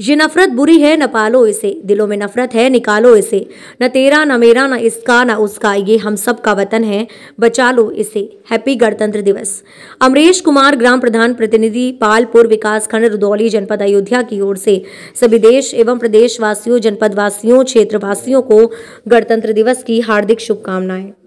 ये नफरत बुरी है न पालो इसे दिलों में नफरत है निकालो इसे न तेरा न मेरा न इसका न उसका ये हम सब का वतन है बचा लो इसे हैप्पी गणतंत्र दिवस अमरेश कुमार ग्राम प्रधान प्रतिनिधि पालपुर विकास खंड रुदौली जनपद अयोध्या की ओर से सभी देश एवं प्रदेशवासियों जनपदवासियों क्षेत्रवासियों को गणतंत्र दिवस की हार्दिक शुभकामनाएं